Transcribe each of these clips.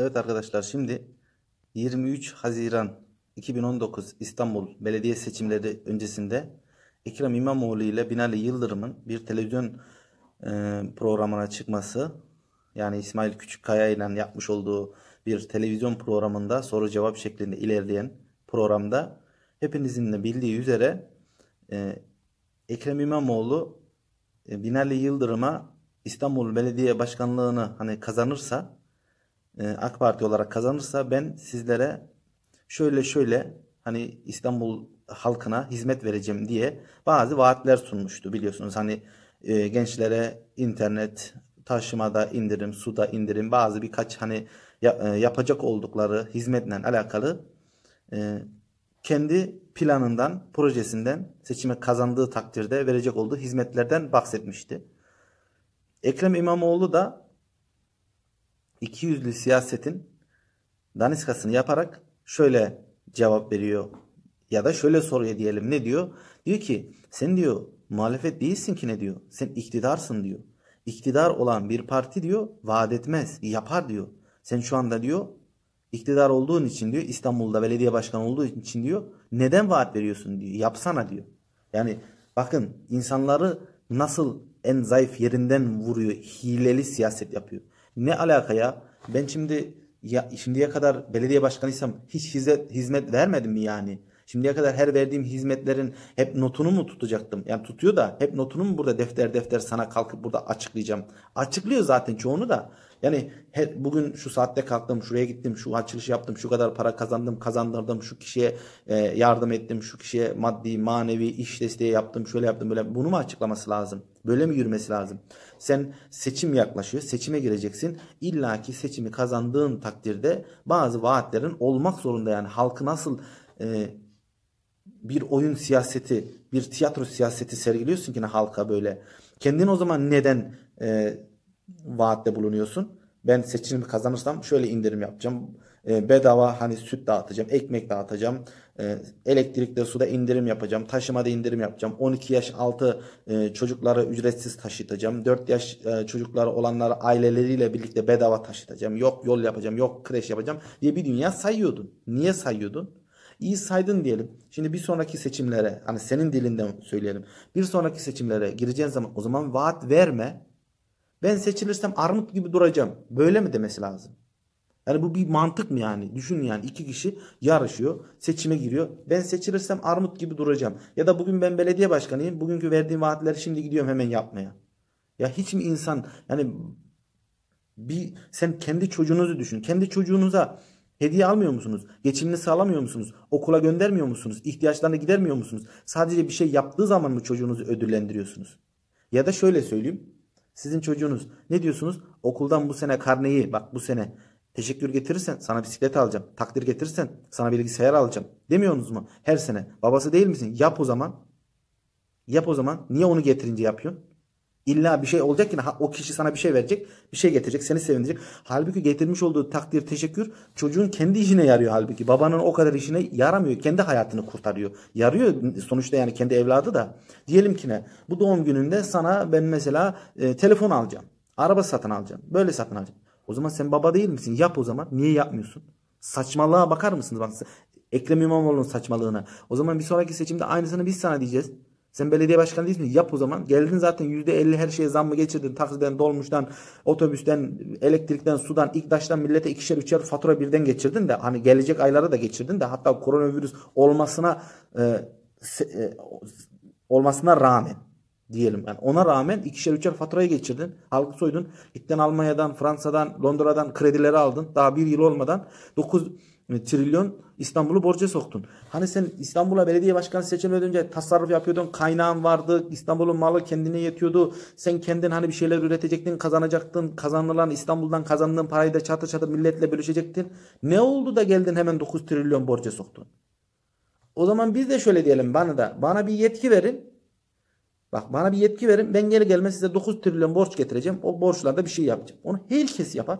Evet arkadaşlar şimdi 23 Haziran 2019 İstanbul Belediye Seçimleri öncesinde Ekrem İmamoğlu ile Binali Yıldırım'ın bir televizyon e, programına çıkması yani İsmail Küçükkaya ile yapmış olduğu bir televizyon programında soru cevap şeklinde ilerleyen programda hepinizin de bildiği üzere e, Ekrem İmamoğlu e, Binali Yıldırım'a İstanbul Belediye Başkanlığı'nı hani kazanırsa e, AK Parti olarak kazanırsa ben sizlere şöyle şöyle hani İstanbul halkına hizmet vereceğim diye bazı vaatler sunmuştu biliyorsunuz. Hani e, gençlere internet, taşımada indirim, suda indirim bazı birkaç hani ya, e, yapacak oldukları hizmetle alakalı e, kendi planından, projesinden seçime kazandığı takdirde verecek olduğu hizmetlerden bahsetmişti. Ekrem İmamoğlu da yüzlü siyasetin daniskasını yaparak şöyle cevap veriyor ya da şöyle soruya diyelim ne diyor? Diyor ki sen diyor muhalefet değilsin ki ne diyor? Sen iktidarsın diyor. İktidar olan bir parti diyor vaat etmez yapar diyor. Sen şu anda diyor iktidar olduğun için diyor İstanbul'da belediye başkanı olduğu için diyor neden vaat veriyorsun diyor yapsana diyor. Yani bakın insanları nasıl en zayıf yerinden vuruyor hileli siyaset yapıyor. Ne alakaya? Ben şimdi ya şimdiye kadar belediye başkanıysam hiç hizmet, hizmet vermedim mi yani? Şimdiye kadar her verdiğim hizmetlerin hep notunu mu tutacaktım? Yani tutuyor da hep notunu mu burada defter defter sana kalkıp burada açıklayacağım? Açıklıyor zaten çoğunu da. Yani he, bugün şu saatte kalktım, şuraya gittim, şu açılış yaptım, şu kadar para kazandım, kazandırdım, şu kişiye e, yardım ettim, şu kişiye maddi, manevi iş desteği yaptım, şöyle yaptım, böyle. Bunu mu açıklaması lazım? Böyle mi yürümesi lazım? Sen seçim yaklaşıyor, seçime gireceksin. İlla ki seçimi kazandığın takdirde bazı vaatlerin olmak zorunda yani. Halkı nasıl e, bir oyun siyaseti, bir tiyatro siyaseti sergiliyorsun ki ne halka böyle. Kendin o zaman neden e, vaatte bulunuyorsun. Ben seçimimi kazanırsam şöyle indirim yapacağım. E, bedava hani süt dağıtacağım, ekmek dağıtacağım, e, elektrikte suda indirim yapacağım, taşıma da indirim yapacağım. 12 yaş altı e, çocukları ücretsiz taşıtacağım. 4 yaş e, çocukları olanları aileleriyle birlikte bedava taşıtacağım. Yok yol yapacağım, yok kreş yapacağım diye bir dünya sayıyordun. Niye sayıyordun? İyi saydın diyelim. Şimdi bir sonraki seçimlere hani senin dilinden söyleyelim. Bir sonraki seçimlere gireceğin zaman o zaman vaat verme. Ben seçilirsem armut gibi duracağım. Böyle mi demesi lazım? Yani bu bir mantık mı yani? Düşün yani iki kişi yarışıyor, seçime giriyor. Ben seçilirsem armut gibi duracağım. Ya da bugün ben belediye başkanıyım. Bugünkü verdiğim vaatleri şimdi gidiyorum hemen yapmaya. Ya hiç mi insan yani bir sen kendi çocuğunuzu düşün. Kendi çocuğunuza hediye almıyor musunuz? Geçimini sağlamıyor musunuz? Okula göndermiyor musunuz? İhtiyaçlarını gidermiyor musunuz? Sadece bir şey yaptığı zaman mı çocuğunuzu ödüllendiriyorsunuz? Ya da şöyle söyleyeyim. Sizin çocuğunuz ne diyorsunuz? Okuldan bu sene karneyi bak bu sene teşekkür getirirsen sana bisiklet alacağım. Takdir getirirsen sana bilgisayar alacağım. Demiyorsunuz mu? Her sene. Babası değil misin? Yap o zaman. Yap o zaman. Niye onu getirince yapıyorsun? İlla bir şey olacak ki o kişi sana bir şey verecek, bir şey getirecek, seni sevindirecek. Halbuki getirmiş olduğu takdir, teşekkür çocuğun kendi işine yarıyor halbuki. Babanın o kadar işine yaramıyor. Kendi hayatını kurtarıyor. Yarıyor sonuçta yani kendi evladı da. Diyelim ki ne? Bu doğum gününde sana ben mesela e, telefon alacağım. Araba satın alacağım. Böyle satın alacağım. O zaman sen baba değil misin? Yap o zaman. Niye yapmıyorsun? Saçmalığa bakar mısınız? Ekrem İmamoğlu'nun saçmalığına. O zaman bir sonraki seçimde aynısını biz sana diyeceğiz. Sen belediye başkanı değilsin. Yap o zaman. Geldin zaten %50 her şeye zammı geçirdin. Taksiden, dolmuştan, otobüsten, elektrikten, sudan, İKDAŞ'tan millete ikişer üçer fatura birden geçirdin de hani gelecek aylara da geçirdin de hatta koronavirüs olmasına e, e, olmasına rağmen diyelim. Yani ona rağmen ikişer üçer faturayı geçirdin. Halkı soydun. Hitten Almanya'dan, Fransa'dan, Londra'dan kredileri aldın. Daha bir yıl olmadan 9 e, trilyon İstanbul'u borca soktun. Hani sen İstanbul'a belediye başkanı seçilmeden önce tasarruf yapıyordun, kaynağın vardı, İstanbul'un malı kendine yetiyordu. Sen kendin hani bir şeyler üretecektin, kazanacaktın, kazanılan İstanbul'dan kazandığın parayı da çatı çatı milletle bölüşecektin. Ne oldu da geldin hemen 9 trilyon borca soktun? O zaman biz de şöyle diyelim bana da, bana bir yetki verin. Bak bana bir yetki verin. Ben gele gelme size 9 trilyon borç getireceğim. O borçlarda bir şey yapacağım. Onu herkes yapar.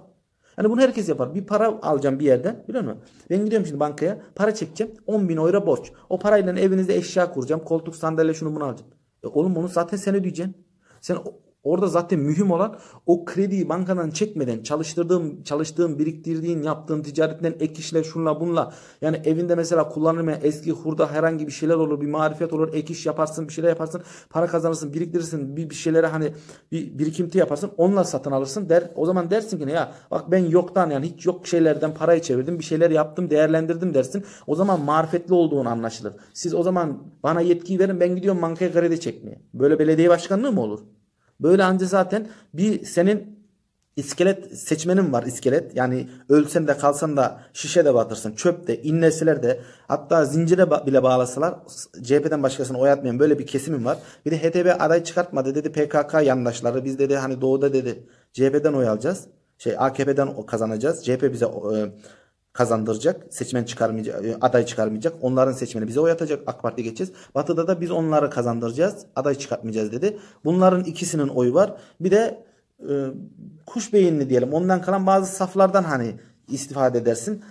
Yani bunu herkes yapar. Bir para alacağım bir yerden. Biliyor musun? Ben gidiyorum şimdi bankaya. Para çekeceğim. 10 bin euro borç. O parayla evinizde eşya kuracağım. Koltuk, sandalye şunu bunu alacağım. E oğlum bunu zaten sen ödeyeceksin. Sen Orada zaten mühim olan o krediyi bankadan çekmeden çalıştırdığın, çalıştığım, biriktirdiğin, yaptığın ticaretten ek işle şunla bunla. Yani evinde mesela kullanılmayan eski hurda herhangi bir şeyler olur, bir marifet olur, ek iş yaparsın, bir şeyler yaparsın, para kazanırsın, biriktirirsin, bir, bir şeylere hani bir birikimti yaparsın, onunla satın alırsın. Der, o zaman dersin ki ne ya bak ben yoktan yani hiç yok şeylerden parayı çevirdim, bir şeyler yaptım, değerlendirdim dersin. O zaman marifetli olduğun anlaşılır. Siz o zaman bana yetkiyi verin ben gidiyorum bankaya kredi çekmeye. Böyle belediye başkanlığı mı olur? Böyle anca zaten bir senin iskelet seçmenin var iskelet. Yani ölsen de kalsan da şişe de batırsın. Çöp de inleseler de hatta zincire bile bağlasalar CHP'den başkasını oy atmayan böyle bir kesimim var. Bir de HDP aday çıkartmadı dedi PKK yandaşları. Biz dedi hani doğuda dedi CHP'den oy alacağız. Şey AKP'den kazanacağız. CHP bize e, kazandıracak. Seçmen çıkarmayacak, e, aday çıkarmayacak. Onların seçmeni bize oy atacak. AK Parti geçeceğiz. Batı'da da biz onları kazandıracağız. Aday çıkartmayacağız dedi. Bunların ikisinin oyu var. Bir de e, kuş beyinli diyelim. Ondan kalan bazı saflardan hani istifade edersin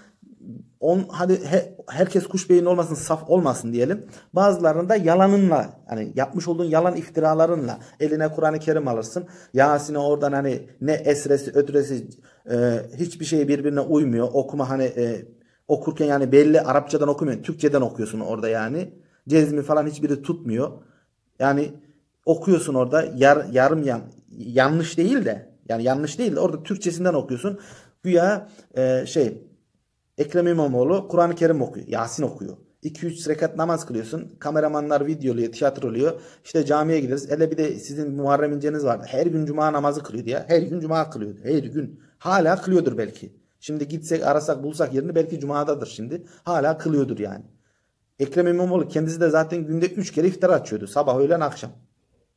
on hadi he, herkes kuş beyin olmasın saf olmasın diyelim. Bazılarında yalanınla hani yapmış olduğun yalan iftiralarınla eline Kur'an-ı Kerim alırsın. Yasin'e oradan hani ne esresi ötresi e, hiçbir şey birbirine uymuyor. Okuma hani e, okurken yani belli Arapçadan okumuyorsun. Türkçeden okuyorsun orada yani. Cezmi falan hiçbiri tutmuyor. Yani okuyorsun orada yar, yarım yan, yanlış değil de yani yanlış değil de orada Türkçesinden okuyorsun. Güya e, şey Ekrem İmamoğlu Kur'an-ı Kerim okuyor. Yasin okuyor. 2-3 rekat namaz kılıyorsun. Kameramanlar videoluyor, tiyatroluyor. İşte camiye gideriz. ele bir de sizin Muharrem İnce'niz vardı. Her gün cuma namazı kılıyordu ya. Her gün cuma kılıyordu. Her gün. Hala kılıyordur belki. Şimdi gitsek arasak bulsak yerini belki cumadadır şimdi. Hala kılıyordur yani. Ekrem İmamoğlu kendisi de zaten günde 3 kere iftar açıyordu. Sabah, öğlen, akşam.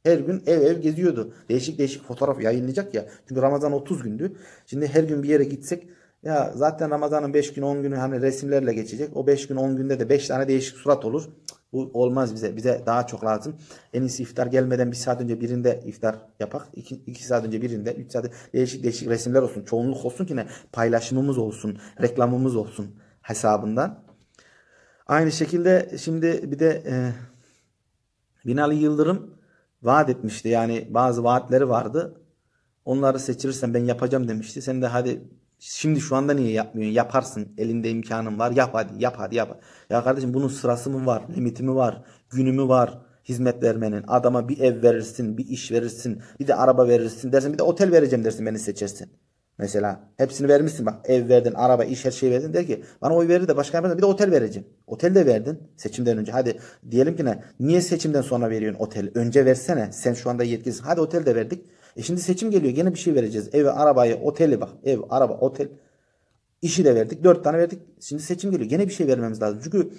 Her gün ev ev geziyordu. Değişik değişik fotoğraf yayınlayacak ya. Çünkü Ramazan 30 gündü. Şimdi her gün bir yere gitsek ya zaten Ramazan'ın 5 gün 10 günü hani resimlerle geçecek. O 5 gün 10 günde de 5 tane değişik surat olur. Bu olmaz bize. Bize daha çok lazım. En iyisi iftar gelmeden bir saat önce birinde iftar yapak. 2 saat önce birinde, 3 saat değişik değişik resimler olsun. Çoğunluk olsun ki ne? Paylaşımımız olsun, reklamımız olsun hesabından. Aynı şekilde şimdi bir de e, Binali Yıldırım vaat etmişti. Yani bazı vaatleri vardı. Onları seçirsen ben yapacağım demişti. Sen de hadi Şimdi şu anda niye yapmıyorsun? Yaparsın. Elinde imkanın var. Yap hadi. Yap hadi. Yap. Ya kardeşim bunun sırası mı var? Limiti mi var? Günü mü var? Hizmet vermenin. Adama bir ev verirsin. Bir iş verirsin. Bir de araba verirsin dersin. Bir de otel vereceğim dersin. Beni seçersin. Mesela hepsini vermişsin bak ev verdin, araba, iş her şeyi verdin der ki bana oy verir de başka vermez bir de otel vereceğim. Otel de verdin seçimden önce. Hadi diyelim ki ne? Niye seçimden sonra veriyorsun otel? Önce versene. Sen şu anda yetkilisin. Hadi otel de verdik. E şimdi seçim geliyor. Gene bir şey vereceğiz. Evi, arabayı, oteli bak. Ev, araba, otel. İşi de verdik. Dört tane verdik. Şimdi seçim geliyor. Gene bir şey vermemiz lazım. Çünkü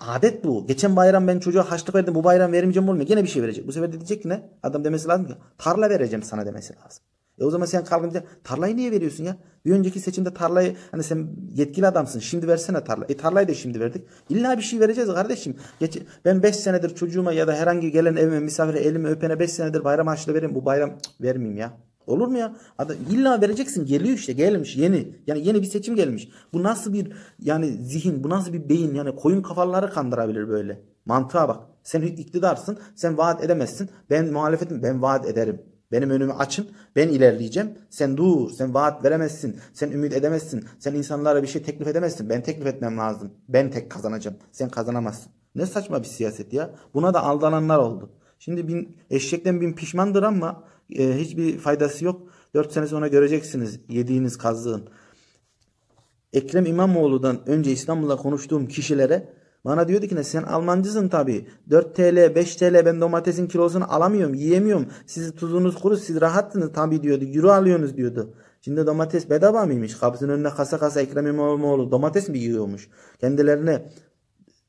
adet bu. Geçen bayram ben çocuğa haçlık verdim. Bu bayram vermeyeceğim olmuyor. Gene bir şey verecek. Bu sefer de diyecek ki ne? Adam demesi lazım ki tarla vereceğim sana demesi lazım. E o zaman sen kalkınca tarlayı niye veriyorsun ya? Bir önceki seçimde tarlayı hani sen yetkili adamsın şimdi versene tarla. E tarlayı da şimdi verdik. İlla bir şey vereceğiz kardeşim. Geç, ben 5 senedir çocuğuma ya da herhangi gelen evime misafire elimi öpene 5 senedir bayram harçlığı vereyim. Bu bayram cık, vermeyeyim ya. Olur mu ya? Adam, illa vereceksin geliyor işte gelmiş yeni. Yani yeni bir seçim gelmiş. Bu nasıl bir yani zihin bu nasıl bir beyin yani koyun kafaları kandırabilir böyle. Mantığa bak. Sen iktidarsın sen vaat edemezsin. Ben muhalefetim ben vaat ederim. Benim önümü açın. Ben ilerleyeceğim. Sen dur. Sen vaat veremezsin. Sen ümit edemezsin. Sen insanlara bir şey teklif edemezsin. Ben teklif etmem lazım. Ben tek kazanacağım. Sen kazanamazsın. Ne saçma bir siyaset ya. Buna da aldananlar oldu. Şimdi bin, eşekten bin pişmandır ama e, hiçbir faydası yok. 4 sene sonra göreceksiniz yediğiniz kazığın. Ekrem İmamoğlu'dan önce İstanbul'da konuştuğum kişilere bana diyordu ki ne sen Almancısın tabi. 4 TL 5 TL ben domatesin kilosunu alamıyorum yiyemiyorum. Siz tuzunuz kuru siz rahatsınız tabi diyordu. Euro alıyorsunuz diyordu. Şimdi domates bedava mıymış? Kapısının önüne kasa kasa Ekrem İmamoğlu domates mi yiyormuş? Kendilerine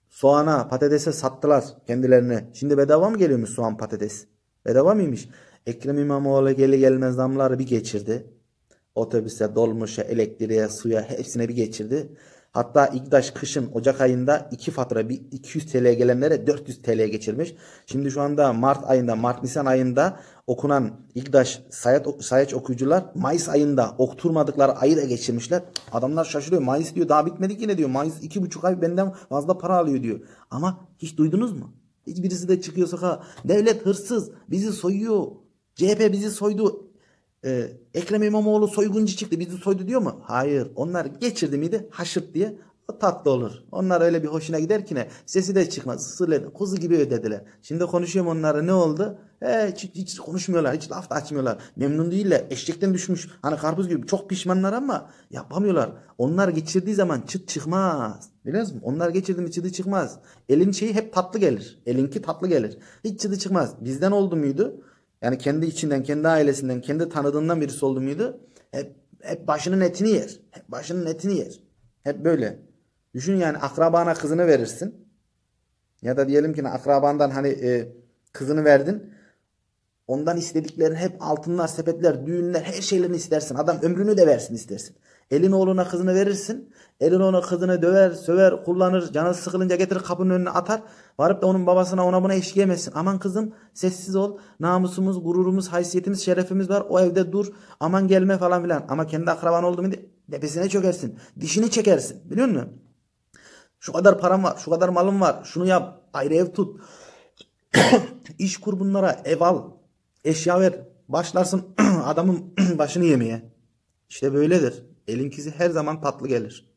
soğana patatese sattılar kendilerine. Şimdi bedava mı geliyormuş soğan patates? Bedava mıymış? Ekrem İmamoğlu geli gelmez zamları bir geçirdi. Otobüse, dolmuşa, elektriğe, suya hepsine bir geçirdi. Hatta İgdaş kışın Ocak ayında 2 fatura bir 200 TL gelenlere 400 TL geçirmiş. Şimdi şu anda Mart ayında, Mart Nisan ayında okunan İgdaş sayet, sayet okuyucular Mayıs ayında okturmadıkları ayı da geçirmişler. Adamlar şaşırıyor. Mayıs diyor daha bitmedi ki ne diyor. Mayıs 2,5 ay benden fazla para alıyor diyor. Ama hiç duydunuz mu? Hiç birisi de çıkıyor sokağa. Devlet hırsız bizi soyuyor. CHP bizi soydu. Ee, Ekrem İmamoğlu soyguncu çıktı bizi soydu diyor mu? Hayır. Onlar geçirdi miydi? Haşırt diye o tatlı olur. Onlar öyle bir hoşuna gider ki ne? Sesi de çıkmaz. Sırladı. Kuzu gibi ödediler. Şimdi konuşuyorum onlara ne oldu? He, ee, hiç, hiç konuşmuyorlar. Hiç laf da açmıyorlar. Memnun değiller. Eşekten düşmüş. Hani karpuz gibi. Çok pişmanlar ama yapamıyorlar. Onlar geçirdiği zaman çıt çıkmaz. Biliyor musun? Onlar geçirdi mi çıtı çıkmaz. Elin şeyi hep tatlı gelir. Elinki tatlı gelir. Hiç çıtı çıkmaz. Bizden oldu muydu? Yani kendi içinden, kendi ailesinden, kendi tanıdığından birisi oldu muydu? Hep, hep başının etini yer. Hep başının etini yer. Hep böyle. Düşün yani akrabana kızını verirsin. Ya da diyelim ki akrabandan hani e, kızını verdin. Ondan istediklerin hep altınlar, sepetler, düğünler, her şeylerini istersin. Adam ömrünü de versin istersin. Elin oğluna kızını verirsin. Elin oğluna kızını döver, söver, kullanır. Canı sıkılınca getirir kapının önüne atar. Varıp da onun babasına ona buna eşlik etmesin. Aman kızım sessiz ol. Namusumuz, gururumuz, haysiyetimiz, şerefimiz var. O evde dur. Aman gelme falan filan. Ama kendi akraban oldu mu depesine çökersin. Dişini çekersin. Biliyor musun? Şu kadar param var. Şu kadar malım var. Şunu yap. Ayrı ev tut. İş kur bunlara. Ev al. Eşya ver. Başlarsın adamın başını yemeye. İşte böyledir. Elinkizi her zaman tatlı gelir.